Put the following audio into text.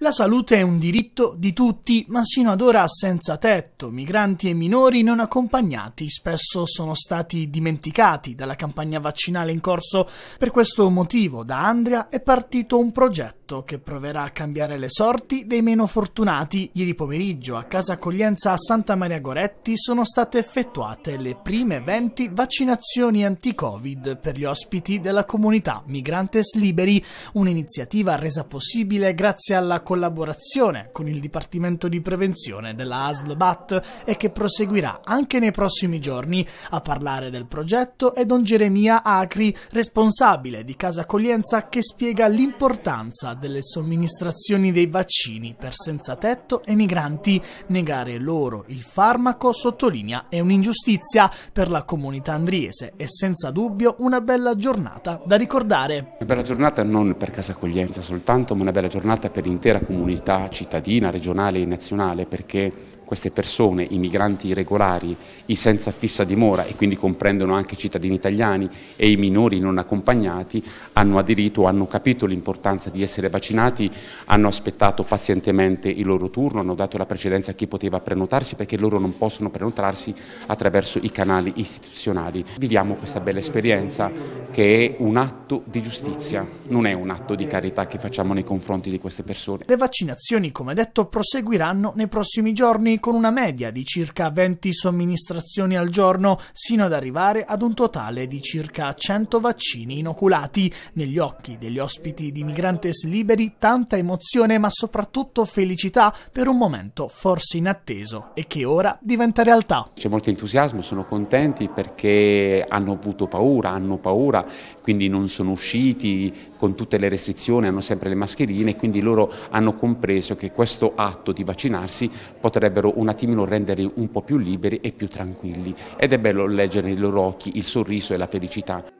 La salute è un diritto di tutti, ma sino ad ora senza tetto, migranti e minori non accompagnati spesso sono stati dimenticati dalla campagna vaccinale in corso. Per questo motivo da Andrea è partito un progetto che proverà a cambiare le sorti dei meno fortunati. Ieri pomeriggio a Casa Accoglienza a Santa Maria Goretti sono state effettuate le prime 20 vaccinazioni anti-Covid per gli ospiti della comunità Migrantes Liberi, un'iniziativa resa possibile grazie alla collaborazione con il Dipartimento di Prevenzione della ASL BAT e che proseguirà anche nei prossimi giorni. A parlare del progetto è Don Geremia Acri, responsabile di Casa Accoglienza, che spiega l'importanza delle somministrazioni dei vaccini per senza tetto e migranti. Negare loro il farmaco, sottolinea, è un'ingiustizia per la comunità andriese e senza dubbio una bella giornata da ricordare. Una bella giornata non per Casa Accoglienza soltanto, ma una bella giornata per l'intera l'intera comunità cittadina, regionale e nazionale perché queste persone, i migranti irregolari, i senza fissa dimora e quindi comprendono anche i cittadini italiani e i minori non accompagnati, hanno aderito, hanno capito l'importanza di essere vaccinati, hanno aspettato pazientemente il loro turno, hanno dato la precedenza a chi poteva prenotarsi perché loro non possono prenotarsi attraverso i canali istituzionali. Viviamo questa bella esperienza che è un atto di giustizia, non è un atto di carità che facciamo nei confronti di queste persone. Le vaccinazioni, come detto, proseguiranno nei prossimi giorni con una media di circa 20 somministrazioni al giorno, sino ad arrivare ad un totale di circa 100 vaccini inoculati. Negli occhi degli ospiti di Migrantes Liberi tanta emozione ma soprattutto felicità per un momento forse inatteso e che ora diventa realtà. C'è molto entusiasmo, sono contenti perché hanno avuto paura, hanno paura, quindi non sono usciti con tutte le restrizioni, hanno sempre le mascherine, quindi loro hanno compreso che questo atto di vaccinarsi potrebbero potrebbero un attimino renderli un po' più liberi e più tranquilli ed è bello leggere nei loro occhi il sorriso e la felicità.